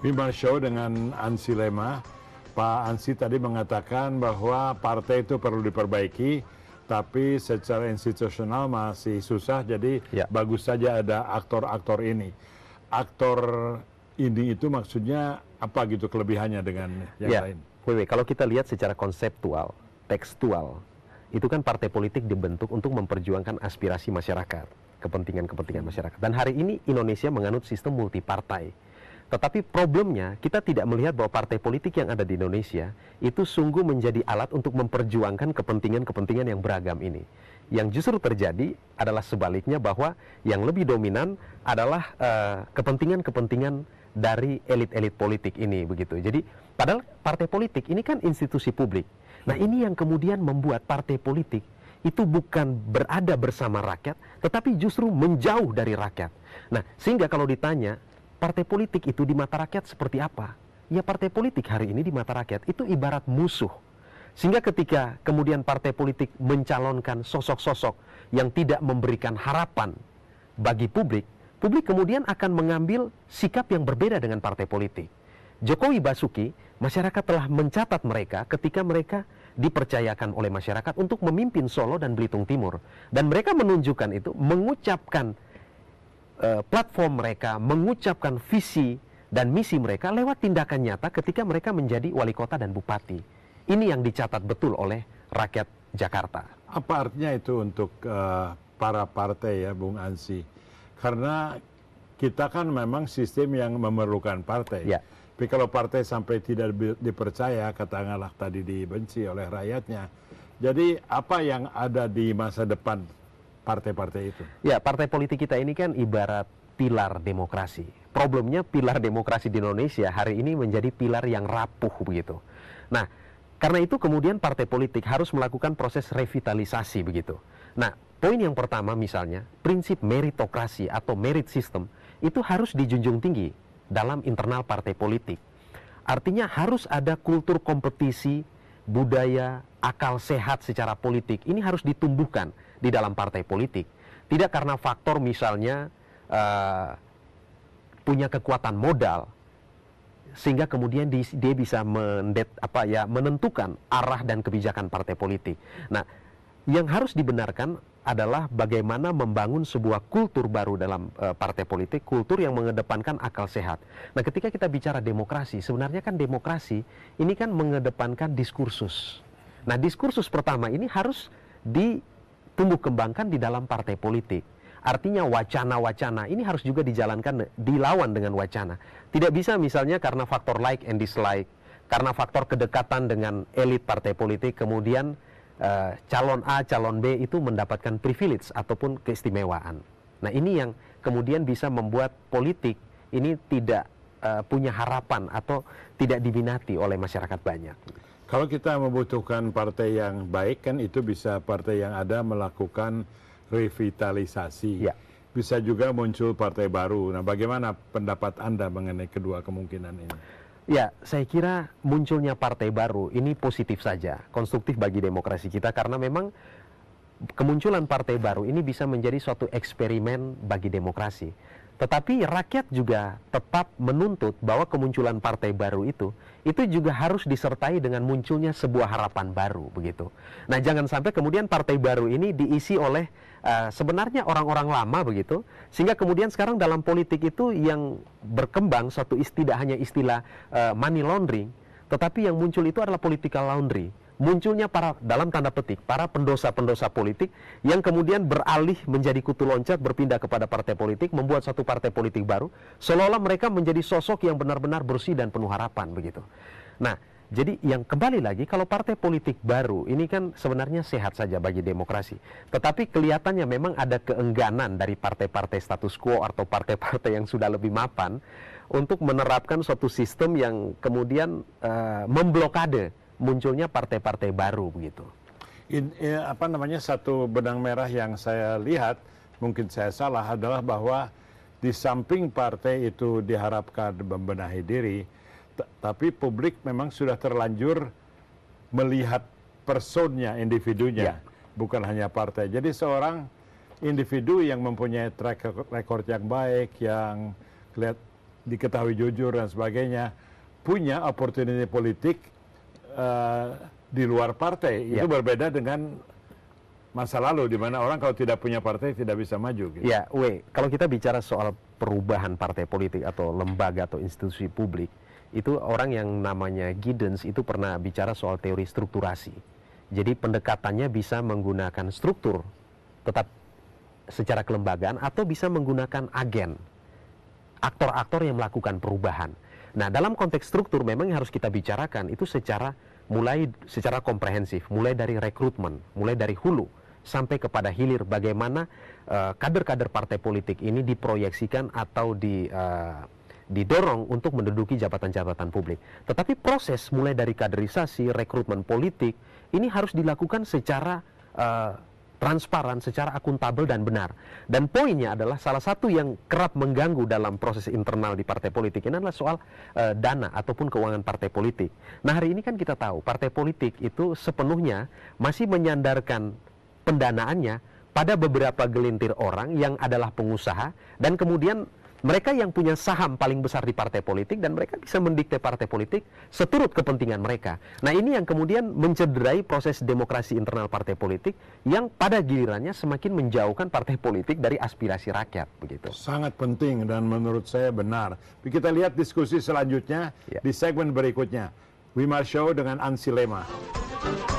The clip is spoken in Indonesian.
Bima Show dengan Ansi Lema. Pak Ansi tadi mengatakan bahwa partai itu perlu diperbaiki, tapi secara institusional masih susah, jadi ya. bagus saja ada aktor-aktor ini. Aktor ini itu maksudnya apa gitu kelebihannya dengan yang ya. lain? Wewe, kalau kita lihat secara konseptual, tekstual, itu kan partai politik dibentuk untuk memperjuangkan aspirasi masyarakat, kepentingan-kepentingan masyarakat. Dan hari ini Indonesia menganut sistem multipartai tetapi problemnya kita tidak melihat bahwa partai politik yang ada di Indonesia itu sungguh menjadi alat untuk memperjuangkan kepentingan-kepentingan yang beragam ini. Yang justru terjadi adalah sebaliknya bahwa yang lebih dominan adalah eh, kepentingan-kepentingan uh, dari elit-elit politik ini begitu. Jadi padahal partai politik ini kan institusi publik. Nah, ini yang kemudian membuat partai politik itu bukan berada bersama rakyat, tetapi justru menjauh dari rakyat. Nah, sehingga kalau ditanya partai politik itu di mata rakyat seperti apa? Ya partai politik hari ini di mata rakyat itu ibarat musuh. Sehingga ketika kemudian partai politik mencalonkan sosok-sosok yang tidak memberikan harapan bagi publik, publik kemudian akan mengambil sikap yang berbeda dengan partai politik. Jokowi Basuki, masyarakat telah mencatat mereka ketika mereka dipercayakan oleh masyarakat untuk memimpin Solo dan Belitung Timur. Dan mereka menunjukkan itu, mengucapkan Eh, platform mereka mengucapkan visi dan misi mereka lewat tindakan nyata ketika mereka menjadi wali kota dan bupati. Ini yang dicatat betul oleh rakyat Jakarta. Apa artinya itu untuk uh, para partai ya, Bung Ansi? Karena kita kan memang sistem yang memerlukan partai. Ya. Tapi kalau partai sampai tidak dipercaya, katakanlah tadi dibenci oleh rakyatnya. Jadi apa yang ada di masa depan partai-partai itu? Ya, partai politik kita ini kan ibarat pilar demokrasi. Problemnya pilar demokrasi di Indonesia hari ini menjadi pilar yang rapuh begitu. Nah, karena itu kemudian partai politik harus melakukan proses revitalisasi begitu. Nah, poin yang pertama misalnya, prinsip meritokrasi atau merit system itu harus dijunjung tinggi dalam internal partai politik. Artinya harus ada kultur kompetisi budaya, akal sehat secara politik ini harus ditumbuhkan di dalam partai politik. Tidak karena faktor misalnya uh, punya kekuatan modal sehingga kemudian di, dia bisa mendet, apa ya menentukan arah dan kebijakan partai politik. Nah, yang harus dibenarkan adalah bagaimana membangun sebuah kultur baru dalam uh, partai politik, kultur yang mengedepankan akal sehat. Nah, ketika kita bicara demokrasi, sebenarnya kan demokrasi ini kan mengedepankan diskursus. Nah, diskursus pertama ini harus ditumbuh kembangkan di dalam partai politik. Artinya wacana-wacana ini harus juga dijalankan dilawan dengan wacana. Tidak bisa misalnya karena faktor like and dislike, karena faktor kedekatan dengan elit partai politik kemudian uh, calon A, calon B itu mendapatkan privilege ataupun keistimewaan. Nah ini yang kemudian bisa membuat politik ini tidak uh, punya harapan atau tidak diminati oleh masyarakat banyak. Kalau kita membutuhkan partai yang baik kan itu bisa partai yang ada melakukan revitalisasi. Ya. Bisa juga muncul partai baru. Nah, bagaimana pendapat Anda mengenai kedua kemungkinan ini? Ya, saya kira munculnya partai baru ini positif saja, konstruktif bagi demokrasi kita karena memang kemunculan partai baru ini bisa menjadi suatu eksperimen bagi demokrasi. Tetapi rakyat juga tetap menuntut bahwa kemunculan partai baru itu itu juga harus disertai dengan munculnya sebuah harapan baru begitu. Nah, jangan sampai kemudian partai baru ini diisi oleh uh, sebenarnya orang-orang lama begitu sehingga kemudian sekarang dalam politik itu yang berkembang suatu istilah hanya istilah uh, money laundering tetapi yang muncul itu adalah political laundry munculnya para dalam tanda petik para pendosa-pendosa politik yang kemudian beralih menjadi kutu loncat berpindah kepada partai politik membuat satu partai politik baru seolah-olah mereka menjadi sosok yang benar-benar bersih dan penuh harapan begitu. Nah, jadi yang kembali lagi kalau partai politik baru ini kan sebenarnya sehat saja bagi demokrasi. Tetapi kelihatannya memang ada keengganan dari partai-partai status quo atau partai-partai yang sudah lebih mapan untuk menerapkan suatu sistem yang kemudian uh, memblokade munculnya partai-partai baru begitu. In, in, ya, apa namanya satu benang merah yang saya lihat mungkin saya salah adalah bahwa di samping partai itu diharapkan membenahi diri, tapi publik memang sudah terlanjur melihat personnya, individunya, ya. bukan hanya partai. Jadi seorang individu yang mempunyai track record yang baik, yang kelihat diketahui jujur dan sebagainya, punya opportunity politik uh, di luar partai. Ya. Itu berbeda dengan masa lalu di mana orang kalau tidak punya partai tidak bisa maju. Gitu. Ya, we. Kalau kita bicara soal perubahan partai politik atau lembaga atau institusi publik, itu orang yang namanya Giddens itu pernah bicara soal teori strukturasi. Jadi pendekatannya bisa menggunakan struktur tetap secara kelembagaan atau bisa menggunakan agen, aktor-aktor yang melakukan perubahan. Nah, dalam konteks struktur memang yang harus kita bicarakan itu secara mulai secara komprehensif, mulai dari rekrutmen, mulai dari hulu sampai kepada hilir bagaimana eh, kader-kader uh, partai politik ini diproyeksikan atau di uh, didorong untuk menduduki jabatan-jabatan publik. Tetapi proses mulai dari kaderisasi, rekrutmen politik, ini harus dilakukan secara uh, transparan, secara akuntabel dan benar. Dan poinnya adalah salah satu yang kerap mengganggu dalam proses internal di partai politik ini adalah soal uh, dana ataupun keuangan partai politik. Nah hari ini kan kita tahu partai politik itu sepenuhnya masih menyandarkan pendanaannya pada beberapa gelintir orang yang adalah pengusaha dan kemudian mereka yang punya saham paling besar di partai politik dan mereka bisa mendikte partai politik seturut kepentingan mereka. Nah ini yang kemudian mencederai proses demokrasi internal partai politik yang pada gilirannya semakin menjauhkan partai politik dari aspirasi rakyat begitu. Sangat penting dan menurut saya benar. Kita lihat diskusi selanjutnya ya. di segmen berikutnya. Wimar Show dengan Ansi Lema.